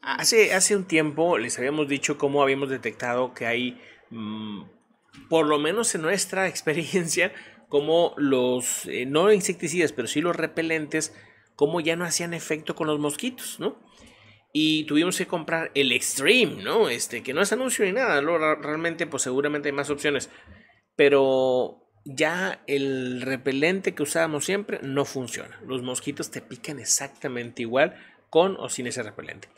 Hace, un tiempo les habíamos dicho cómo habíamos detectado que hay, mm, por lo menos en nuestra experiencia, como los, eh, no insecticidas, pero sí los repelentes, como ya no hacían efecto con los mosquitos, ¿no? Y tuvimos que comprar el Extreme, ¿no? Este, que no es anuncio ni nada, realmente pues seguramente hay más opciones, pero ya el repelente que usábamos siempre no funciona. Los mosquitos te pican exactamente igual con o sin ese repelente.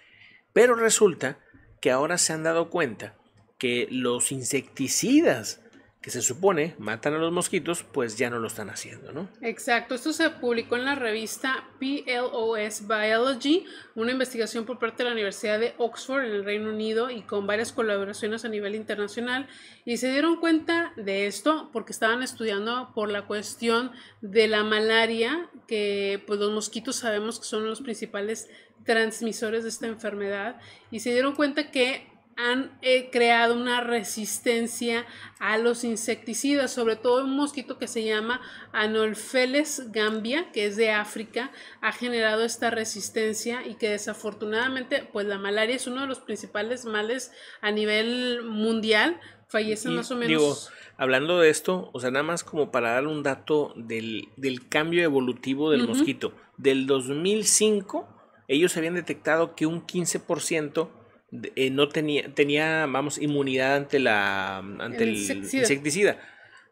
Pero resulta que ahora se han dado cuenta que los insecticidas que se supone matan a los mosquitos, pues ya no lo están haciendo, ¿no? Exacto, esto se publicó en la revista PLOS Biology, una investigación por parte de la Universidad de Oxford en el Reino Unido y con varias colaboraciones a nivel internacional, y se dieron cuenta de esto porque estaban estudiando por la cuestión de la malaria, que pues los mosquitos sabemos que son los principales transmisores de esta enfermedad, y se dieron cuenta que han eh, creado una resistencia a los insecticidas, sobre todo un mosquito que se llama Anopheles gambia, que es de África, ha generado esta resistencia y que desafortunadamente, pues la malaria es uno de los principales males a nivel mundial, fallecen más o menos. hablando de esto, o sea, nada más como para dar un dato del, cambio evolutivo del mosquito, del 2005 ellos habían detectado que un 15% eh, no tenía, tenía, vamos, inmunidad ante, la, mm, ante el, insecticida.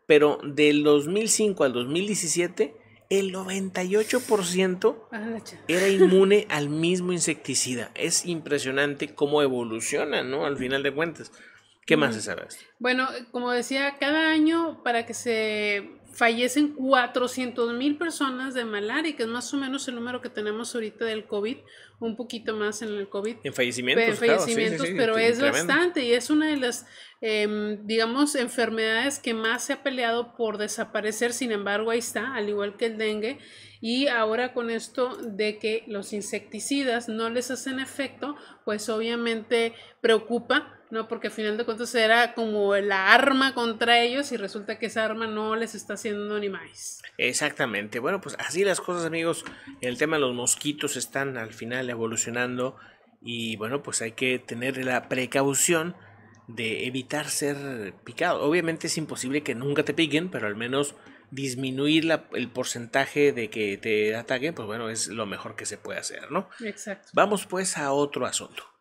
Pero del 2005 al 2017, el 98% ah, era inmune al mismo insecticida. Es impresionante cómo evoluciona, ¿no? Al final de cuentas. ¿Qué más se sabe? Bueno, como decía, cada año para que se fallecen 400 mil personas de malaria, que es más o menos el número que tenemos ahorita del COVID, un poquito más en el COVID. En fallecimientos. Pero, fallecimientos, pero es bastante y es una de las, em, digamos, enfermedades que más se ha peleado por desaparecer, sin embargo, ahí está, al igual que el dengue. Y ahora con esto de que los insecticidas no les hacen efecto, pues obviamente preocupa no, porque al final de cuentas era como la arma contra ellos y resulta que esa arma no les está haciendo ni más. Exactamente. Bueno, pues así las cosas, amigos. El tema de los mosquitos están al final evolucionando y bueno, pues hay que tener la precaución de evitar ser picado. Obviamente es imposible que nunca te piquen, pero al menos disminuir el porcentaje de que te ataquen, pues bueno, es lo mejor que se puede hacer, ¿no? Exacto. Vamos pues a otro asunto.